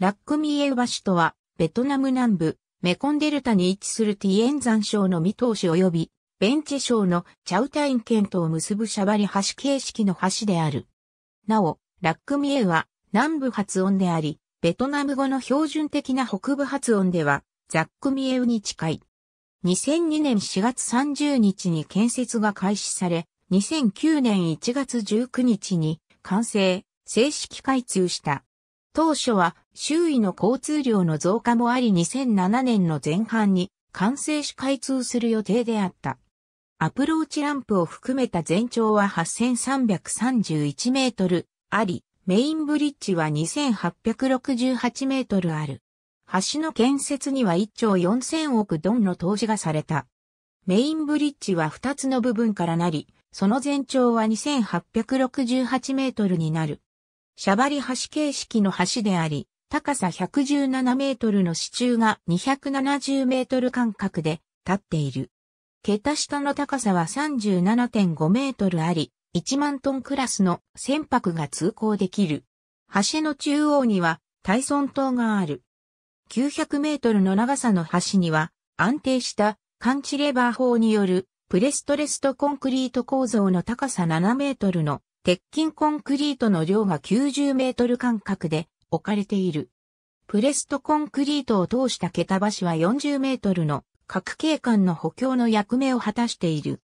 ラックミエウ橋とは、ベトナム南部、メコンデルタに位置するティエン山省のミトし市及び、ベンチ省のチャウタイン県とを結ぶシャバリ橋形式の橋である。なお、ラックミエウは南部発音であり、ベトナム語の標準的な北部発音では、ザックミエウに近い。2002年4月30日に建設が開始され、2009年1月19日に完成、正式開通した。当初は周囲の交通量の増加もあり2007年の前半に完成し開通する予定であった。アプローチランプを含めた全長は8331メートルあり、メインブリッジは2868メートルある。橋の建設には1兆4000億ドンの投資がされた。メインブリッジは2つの部分からなり、その全長は2868メートルになる。シャバリ橋形式の橋であり、高さ117メートルの支柱が270メートル間隔で立っている。桁下の高さは37.5メートルあり、1万トンクラスの船舶が通行できる。橋の中央にはタイソン島がある。900メートルの長さの橋には安定した感知レバー法によるプレストレストコンクリート構造の高さ7メートルの鉄筋コンクリートの量が90メートル間隔で置かれている。プレストコンクリートを通した桁橋は40メートルの各景観の補強の役目を果たしている。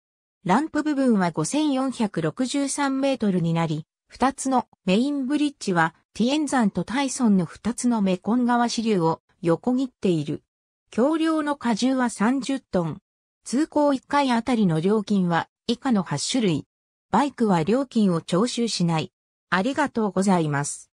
ランプ部分は5463メートルになり、二つのメインブリッジはティエンザンとタイソンの二つのメコン川支流を横切っている。橋梁の荷重は30トン。通行1回あたりの料金は以下の8種類。バイクは料金を徴収しない。ありがとうございます。